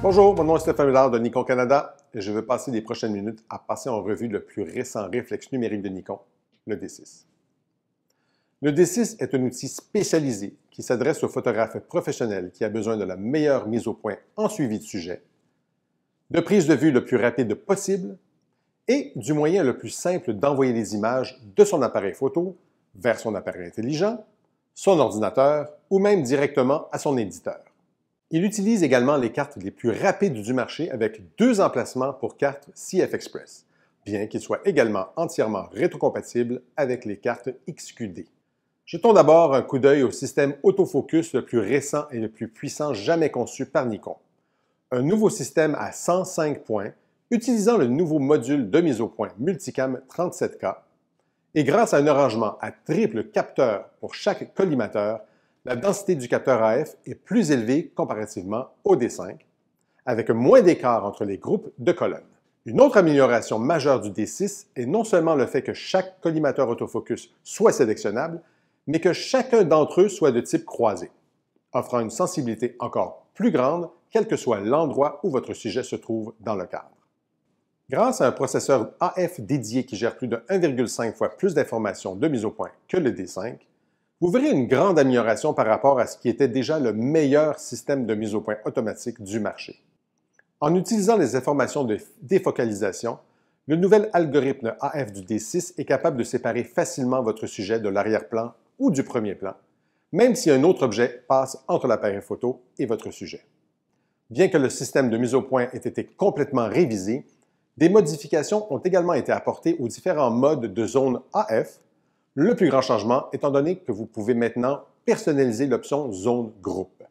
Bonjour, mon nom est Stéphane Millard de Nikon Canada et je veux passer les prochaines minutes à passer en revue le plus récent réflexe numérique de Nikon, le D6. Le D6 est un outil spécialisé qui s'adresse aux photographes professionnels qui a besoin de la meilleure mise au point en suivi de sujet, de prise de vue le plus rapide possible et du moyen le plus simple d'envoyer les images de son appareil photo vers son appareil intelligent, son ordinateur ou même directement à son éditeur. Il utilise également les cartes les plus rapides du marché avec deux emplacements pour cartes CF Express, bien qu'il soit également entièrement rétrocompatible avec les cartes XQD. Jetons d'abord un coup d'œil au système autofocus le plus récent et le plus puissant jamais conçu par Nikon. Un nouveau système à 105 points, utilisant le nouveau module de mise au point Multicam 37K, et grâce à un arrangement à triple capteur pour chaque collimateur, la densité du capteur AF est plus élevée comparativement au D5, avec moins d'écart entre les groupes de colonnes. Une autre amélioration majeure du D6 est non seulement le fait que chaque collimateur autofocus soit sélectionnable, mais que chacun d'entre eux soit de type croisé, offrant une sensibilité encore plus grande, quel que soit l'endroit où votre sujet se trouve dans le cadre. Grâce à un processeur AF dédié qui gère plus de 1,5 fois plus d'informations de mise au point que le D5, vous verrez une grande amélioration par rapport à ce qui était déjà le meilleur système de mise au point automatique du marché. En utilisant les informations de défocalisation, le nouvel algorithme AF du D6 est capable de séparer facilement votre sujet de l'arrière-plan ou du premier plan, même si un autre objet passe entre l'appareil photo et votre sujet. Bien que le système de mise au point ait été complètement révisé, des modifications ont également été apportées aux différents modes de zone AF le plus grand changement étant donné que vous pouvez maintenant personnaliser l'option Zone Groupe.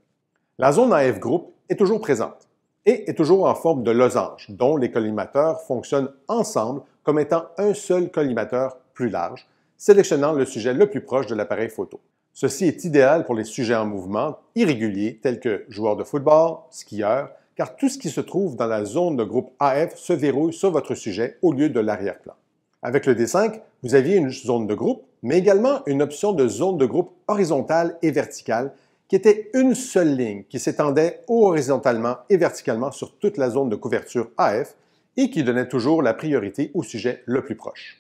La zone AF groupe est toujours présente et est toujours en forme de losange, dont les collimateurs fonctionnent ensemble comme étant un seul collimateur plus large, sélectionnant le sujet le plus proche de l'appareil photo. Ceci est idéal pour les sujets en mouvement irréguliers tels que joueurs de football, skieurs, car tout ce qui se trouve dans la zone de groupe AF se verrouille sur votre sujet au lieu de l'arrière-plan. Avec le D5, vous aviez une zone de groupe, mais également une option de zone de groupe horizontale et verticale, qui était une seule ligne qui s'étendait horizontalement et verticalement sur toute la zone de couverture AF et qui donnait toujours la priorité au sujet le plus proche.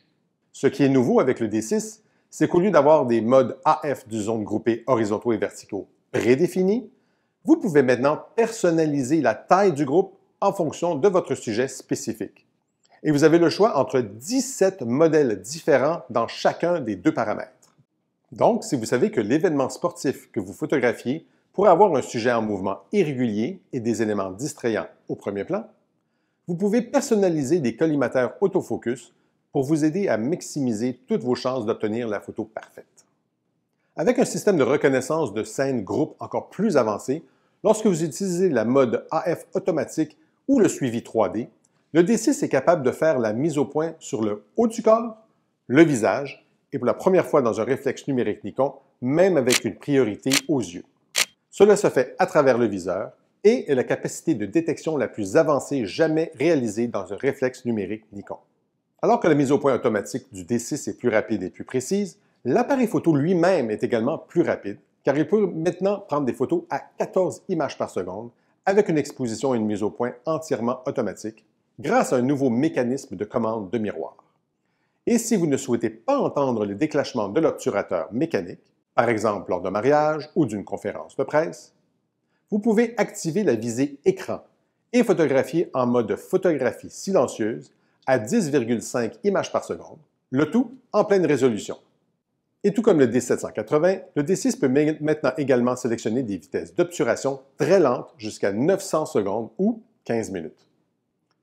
Ce qui est nouveau avec le D6, c'est qu'au lieu d'avoir des modes AF du zone groupée horizontaux et verticaux prédéfinis, vous pouvez maintenant personnaliser la taille du groupe en fonction de votre sujet spécifique et vous avez le choix entre 17 modèles différents dans chacun des deux paramètres. Donc, si vous savez que l'événement sportif que vous photographiez pourrait avoir un sujet en mouvement irrégulier et des éléments distrayants au premier plan, vous pouvez personnaliser des collimateurs autofocus pour vous aider à maximiser toutes vos chances d'obtenir la photo parfaite. Avec un système de reconnaissance de scènes groupe encore plus avancé, lorsque vous utilisez la mode AF automatique ou le suivi 3D, le D6 est capable de faire la mise au point sur le haut du corps, le visage et pour la première fois dans un réflexe numérique Nikon, même avec une priorité aux yeux. Cela se fait à travers le viseur et est la capacité de détection la plus avancée jamais réalisée dans un réflexe numérique Nikon. Alors que la mise au point automatique du D6 est plus rapide et plus précise, l'appareil photo lui-même est également plus rapide car il peut maintenant prendre des photos à 14 images par seconde avec une exposition et une mise au point entièrement automatique grâce à un nouveau mécanisme de commande de miroir. Et si vous ne souhaitez pas entendre les déclenchements de l'obturateur mécanique, par exemple lors d'un mariage ou d'une conférence de presse, vous pouvez activer la visée écran et photographier en mode photographie silencieuse à 10,5 images par seconde, le tout en pleine résolution. Et tout comme le D780, le D6 peut maintenant également sélectionner des vitesses d'obturation très lentes jusqu'à 900 secondes ou 15 minutes.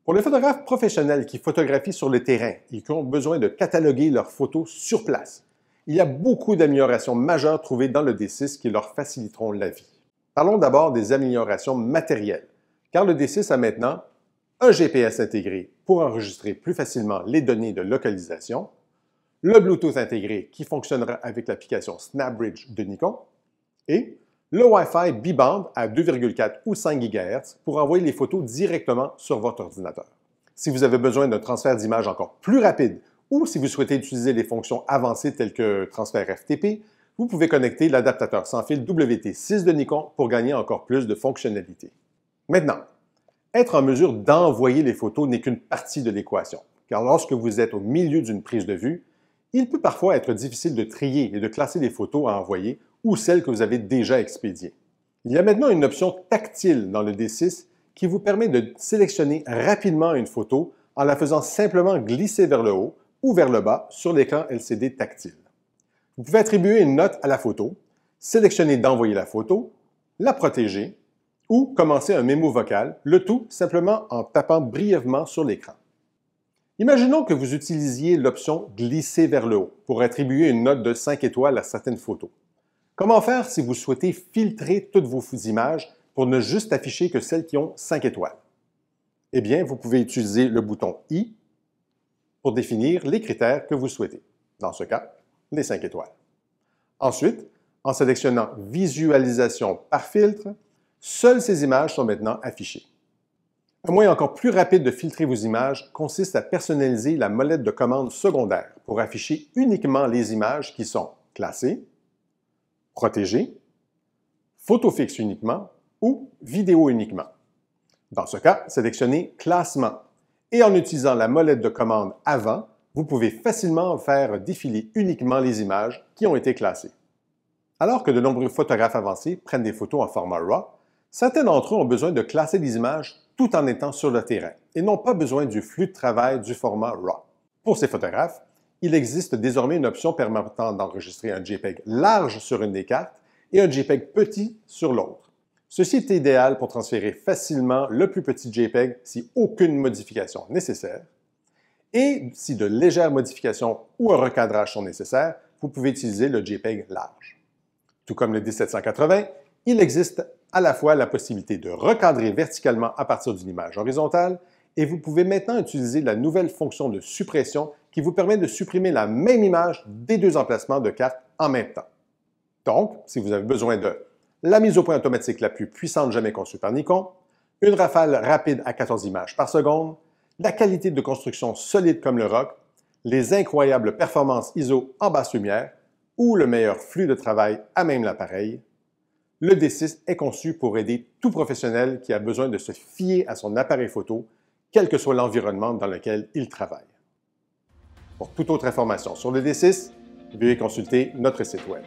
Pour les photographes professionnels qui photographient sur le terrain et qui ont besoin de cataloguer leurs photos sur place, il y a beaucoup d'améliorations majeures trouvées dans le D6 qui leur faciliteront la vie. Parlons d'abord des améliorations matérielles, car le D6 a maintenant un GPS intégré pour enregistrer plus facilement les données de localisation, le Bluetooth intégré qui fonctionnera avec l'application SnapBridge de Nikon et le Wi-Fi biband à 2,4 ou 5 GHz pour envoyer les photos directement sur votre ordinateur. Si vous avez besoin d'un transfert d'image encore plus rapide ou si vous souhaitez utiliser les fonctions avancées telles que transfert FTP, vous pouvez connecter l'adaptateur sans fil WT6 de Nikon pour gagner encore plus de fonctionnalités. Maintenant, être en mesure d'envoyer les photos n'est qu'une partie de l'équation, car lorsque vous êtes au milieu d'une prise de vue, il peut parfois être difficile de trier et de classer les photos à envoyer ou celles que vous avez déjà expédiées. Il y a maintenant une option tactile dans le D6 qui vous permet de sélectionner rapidement une photo en la faisant simplement glisser vers le haut ou vers le bas sur l'écran LCD tactile. Vous pouvez attribuer une note à la photo, sélectionner d'envoyer la photo, la protéger ou commencer un mémo vocal, le tout simplement en tapant brièvement sur l'écran. Imaginons que vous utilisiez l'option Glisser vers le haut pour attribuer une note de 5 étoiles à certaines photos. Comment faire si vous souhaitez filtrer toutes vos images pour ne juste afficher que celles qui ont 5 étoiles? Eh bien, vous pouvez utiliser le bouton I pour définir les critères que vous souhaitez. Dans ce cas, les 5 étoiles. Ensuite, en sélectionnant Visualisation par filtre, seules ces images sont maintenant affichées. Un moyen encore plus rapide de filtrer vos images consiste à personnaliser la molette de commande secondaire pour afficher uniquement les images qui sont classées, protégé, photo fixe uniquement ou vidéo uniquement. Dans ce cas, sélectionnez Classement et en utilisant la molette de commande avant, vous pouvez facilement faire défiler uniquement les images qui ont été classées. Alors que de nombreux photographes avancés prennent des photos en format RAW, certains d'entre eux ont besoin de classer les images tout en étant sur le terrain et n'ont pas besoin du flux de travail du format RAW. Pour ces photographes, il existe désormais une option permettant d'enregistrer un JPEG large sur une des cartes et un JPEG petit sur l'autre. Ceci est idéal pour transférer facilement le plus petit JPEG si aucune modification nécessaire. Et si de légères modifications ou un recadrage sont nécessaires, vous pouvez utiliser le JPEG large. Tout comme le 1780, il existe à la fois la possibilité de recadrer verticalement à partir d'une image horizontale et vous pouvez maintenant utiliser la nouvelle fonction de suppression qui vous permet de supprimer la même image des deux emplacements de carte en même temps. Donc, si vous avez besoin de la mise au point automatique la plus puissante jamais conçue par Nikon, une rafale rapide à 14 images par seconde, la qualité de construction solide comme le roc, les incroyables performances ISO en basse lumière ou le meilleur flux de travail à même l'appareil, le D6 est conçu pour aider tout professionnel qui a besoin de se fier à son appareil photo, quel que soit l'environnement dans lequel il travaille. Pour toute autre information sur le D6, veuillez consulter notre site Web.